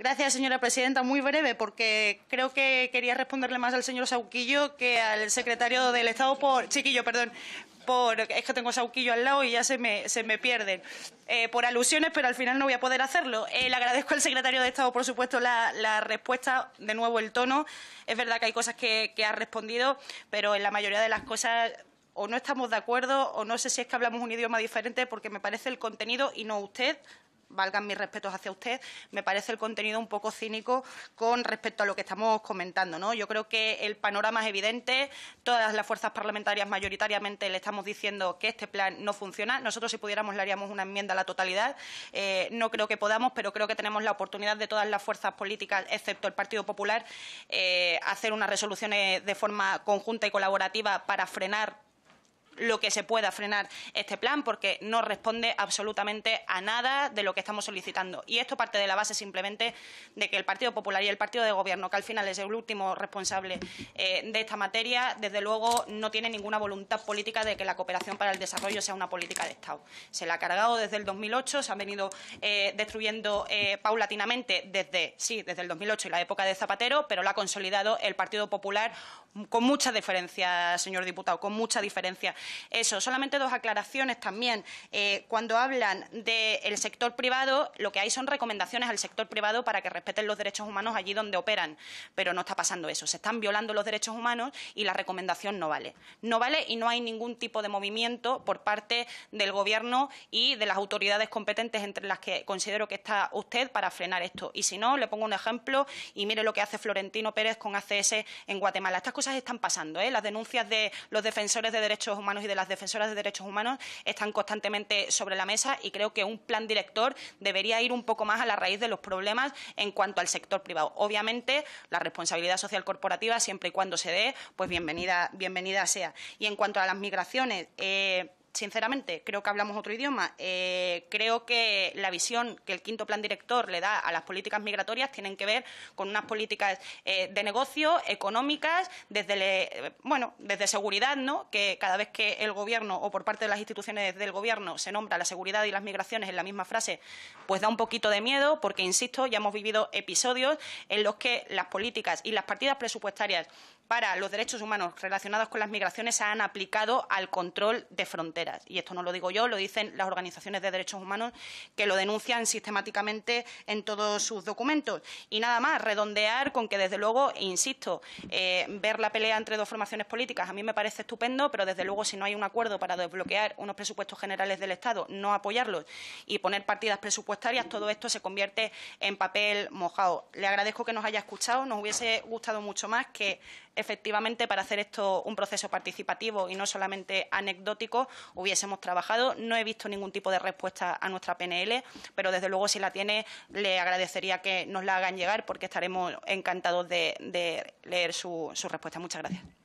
Gracias, señora presidenta. Muy breve, porque creo que quería responderle más al señor Sauquillo que al secretario del Estado por. Chiquillo, perdón. Por, es que tengo Sauquillo al lado y ya se me, se me pierden. Eh, por alusiones, pero al final no voy a poder hacerlo. Eh, le agradezco al secretario de Estado, por supuesto, la, respuesta, de nuevo el tono. Es verdad que hay cosas que ha respondido, pero en la mayoría de las cosas o no estamos de acuerdo o no sé si es que hablamos un idioma diferente porque me parece el contenido y no usted valgan mis respetos hacia usted, me parece el contenido un poco cínico con respecto a lo que estamos comentando. ¿no? Yo creo que el panorama es evidente, todas las fuerzas parlamentarias mayoritariamente le estamos diciendo que este plan no funciona. Nosotros, si pudiéramos, le haríamos una enmienda a la totalidad. Eh, no creo que podamos, pero creo que tenemos la oportunidad de todas las fuerzas políticas, excepto el Partido Popular, eh, hacer unas resoluciones de forma conjunta y colaborativa para frenar lo que se pueda frenar este plan porque no responde absolutamente a nada de lo que estamos solicitando. Y esto parte de la base simplemente de que el Partido Popular y el Partido de Gobierno, que al final es el último responsable eh, de esta materia, desde luego no tiene ninguna voluntad política de que la cooperación para el desarrollo sea una política de Estado. Se la ha cargado desde el 2008, se ha venido eh, destruyendo eh, paulatinamente desde, sí, desde el 2008 y la época de Zapatero, pero la ha consolidado el Partido Popular con mucha diferencia, señor diputado, con mucha diferencia eso, solamente dos aclaraciones también. Eh, cuando hablan del sector privado, lo que hay son recomendaciones al sector privado para que respeten los derechos humanos allí donde operan, pero no está pasando eso. Se están violando los derechos humanos y la recomendación no vale. No vale y no hay ningún tipo de movimiento por parte del Gobierno y de las autoridades competentes entre las que considero que está usted para frenar esto. Y si no, le pongo un ejemplo y mire lo que hace Florentino Pérez con ACS en Guatemala. Estas cosas están pasando. ¿eh? Las denuncias de los defensores de derechos humanos y de las defensoras de derechos humanos están constantemente sobre la mesa y creo que un plan director debería ir un poco más a la raíz de los problemas en cuanto al sector privado. Obviamente, la responsabilidad social corporativa, siempre y cuando se dé, pues bienvenida, bienvenida sea. Y en cuanto a las migraciones, eh, sinceramente, creo que hablamos otro idioma. Eh, creo que la visión que el quinto plan director le da a las políticas migratorias tienen que ver con unas políticas eh, de negocio, económicas, desde, bueno, desde seguridad, ¿no? que cada vez que el Gobierno o por parte de las instituciones del Gobierno se nombra la seguridad y las migraciones en la misma frase, pues da un poquito de miedo, porque, insisto, ya hemos vivido episodios en los que las políticas y las partidas presupuestarias para los derechos humanos relacionados con las migraciones se han aplicado al control de fronteras. Y esto no lo digo yo, lo dicen las organizaciones de derechos humanos que lo denuncian sistemáticamente en todos sus documentos. Y nada más, redondear con que, desde luego, insisto, eh, ver la pelea entre dos formaciones políticas a mí me parece estupendo, pero desde luego, si no hay un acuerdo para desbloquear unos presupuestos generales del Estado, no apoyarlos y poner partidas presupuestarias, todo esto se convierte en papel mojado. Le agradezco que nos haya escuchado, nos hubiese gustado mucho más que efectivamente para hacer esto un proceso participativo y no solamente anecdótico, hubiésemos trabajado. No he visto ningún tipo de respuesta a nuestra PNL, pero desde luego si la tiene le agradecería que nos la hagan llegar porque estaremos encantados de, leer su respuesta. Muchas gracias.